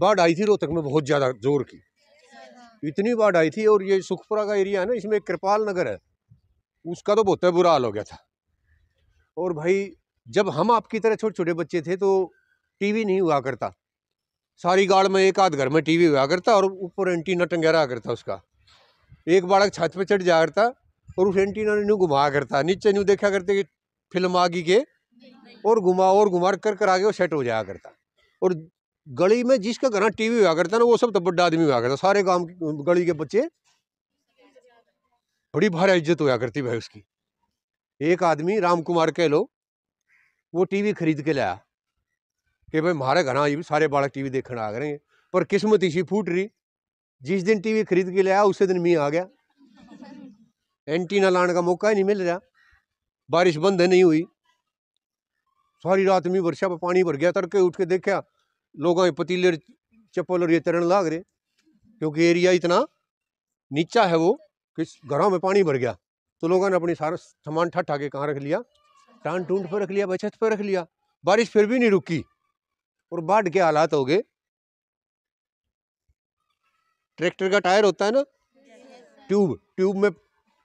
बाढ़ आई थी रोहतक तो में बहुत ज़्यादा जोर की इतनी बाढ़ आई थी और ये सुखपुरा का एरिया है ना इसमें कृपाल नगर है उसका तो बहुत बुरा हाल हो गया था और भाई जब हम आपकी तरह छोटे छोटे बच्चे थे तो टीवी नहीं हुआ करता सारी गाड़ में एक आध घर में टीवी हुआ करता और ऊपर एंटीना टंगेरा करता उसका एक बाड़क छत पे चढ़ जा करता और उस एंटीना ने न्यू घुमा करता नीचे न्यू देखा करते कि फिल्म आ गई के और घुमा और घुमा कर कर आगे वो सेट हो जाया करता और गली में जिसका घर टीवी हुआ करता ना वो सब तो बड़ा आदमी हुआ करता सारे गांव गली के बच्चे बड़ी भारी इज्जत हुआ करती भाई उसकी एक आदमी राम कुमार कह लो वो टीवी खरीद के लाया कि भाई हमारे घर ये सारे बालक टीवी देखने आ गए पर किस्मत इसी फूट रही जिस दिन टीवी खरीद के लाया उसी दिन मी आ गया एंटीना लाने का मौका ही नहीं मिल रहा बारिश बंद नहीं हुई सारी रात मी वर्षा पर पानी भर गया तड़के उठ के देखा लोगों के पतीले चप्पल और ये तरण लाग रहे क्योंकि एरिया इतना नीचा है वो कि घरों में पानी भर गया तो लोगों ने अपनी सारा सामान ठा के कहाँ रख लिया टांड टूंड पर रख लिया बचत पर रख लिया बारिश फिर भी नहीं रुकी और बाढ़ के हालात हो गए ट्रैक्टर का टायर होता है ना ट्यूब ट्यूब में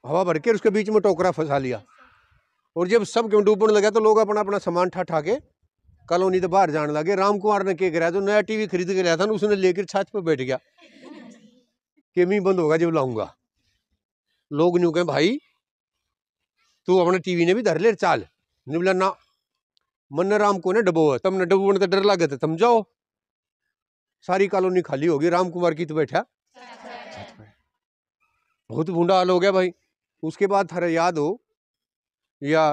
हवा भर के उसके बीच में टोकरा फंसा लिया और जब सब क्यों डूबने लगा तो लोग अपना अपना सामान ठा ठा के कॉलोनी तो बाहर जाने लगे राम कुमार ने क्या कराया जो नया टीवी खरीद के लाया था ना उसने लेकर छत पर बैठ गया कि मी बंद होगा जब लाऊंगा लोग न्यू कहें भाई तू अपने टीवी ने भी धर ले चाल नहीं बोला ना मन राम को ने डबो डबो बने तो डर लगे थे समझाओ जाओ सारी कॉलोनी खाली होगी राम कुमार की तो बैठा बहुत भूडा हाल हो गया भाई उसके बाद थारा याद हो या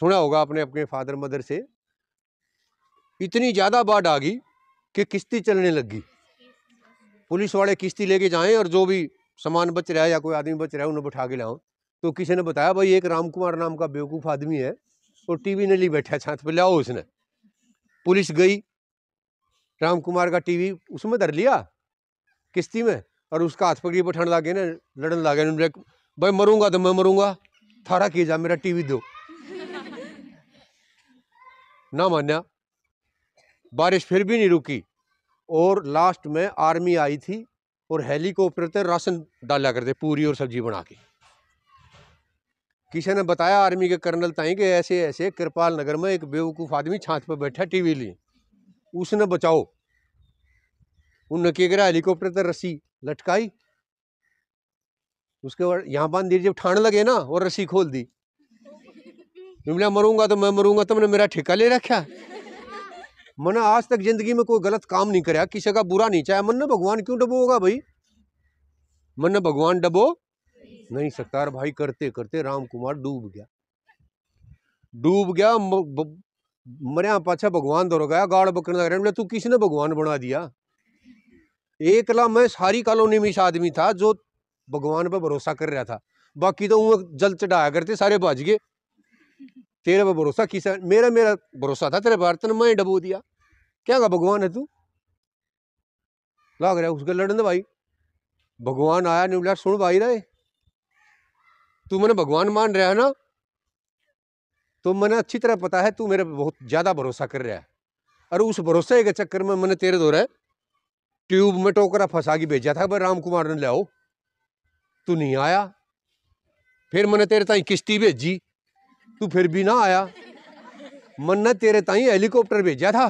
सुना होगा अपने अपने फादर मदर से इतनी ज़्यादा बाढ़ आ गई कि किश्ती चलने लग गई पुलिस वाले किश्ती लेके जाएं और जो भी सामान बच रहा है या कोई आदमी बच रहा है उन्हें बैठा के लाओ तो किसी ने बताया भाई एक राम कुमार नाम का बेवकूफ़ आदमी है और टीवी ने ली बैठा छात पर लाओ उसने पुलिस गई राम कुमार का टीवी उसमें धर लिया किश्ती में और उसका हाथ पकड़ी बैठाने लागे ना लड़न लागे ना भाई मरूंगा तो मैं मरूंगा थारा किए जा मेरा वी दो ना मान्या बारिश फिर भी नहीं रुकी और लास्ट में आर्मी आई थी और हेलीकॉप्टर पर राशन डाला करते पूरी और सब्जी बना के किसी ने बताया आर्मी के कर्नल ताई के ऐसे ऐसे कृपाल नगर में एक बेवकूफ़ आदमी छात पर बैठा टीवी लिए उसने बचाओ उनने क्या करा हेलीकॉप्टर पर रस्सी लटकाई उसके बाद यहाँ बांध दी जब ठाण लगे ना और रस्सी खोल दी मैं मरूंगा तो मैं मरूंगा तुमने मेरा ठेका ले रखा मन आज तक ज़िंदगी में कोई गलत काम नहीं कराया किसी का बुरा नहीं चाहे मन भगवान क्यों डबो होगा भाई मन भगवान डबो नहीं सकता भाई करते करते राम कुमार डूब गया डूब गया मरिया पाछा भगवान दौर गया गाड़ बकरण लग तू किसने भगवान बना दिया एकला मैं सारी कॉलोनी में इस आदमी था जो भगवान पर भरोसा कर रहा था बाकी तो वो जल चढ़ाया करते सारे भज गए तेरे पर भरोसा किसा मेरा मेरा भरोसा था तेरे बार तेने मैं डबो दिया क्या कहा भगवान है तू लाग रहा उसके लड़न भाई भगवान आया नहीं बोला सुन भाई रहे तू मैंने भगवान मान रहा है ना तो मैंने अच्छी तरह पता है तू मेरे पर बहुत ज़्यादा भरोसा कर रहा है और उस भरोसे के चक्कर में मैंने तेरे दो ट्यूब में टोकरा फंसा के भेजा था भाई राम कुमार ने लियाओ तू नहीं आया फिर मैंने तेरे ताई किश्ती भेजी तू फिर भी ना आया मन ने तेरे ताई हेलीकॉप्टर भेजा था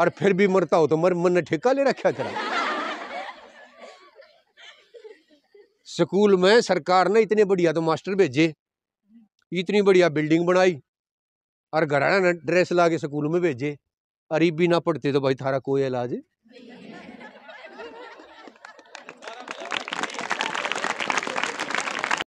और फिर भी मरता हो तो मर मन ने ठेका ले रखा करा स्कूल में सरकार ने इतने बढ़िया तो मास्टर भेजे इतनी बढ़िया बिल्डिंग बनाई और घराना ने ड्रेस ला के स्कूल में भेजे भी ना पढ़ते तो भाई थारा कोई इलाज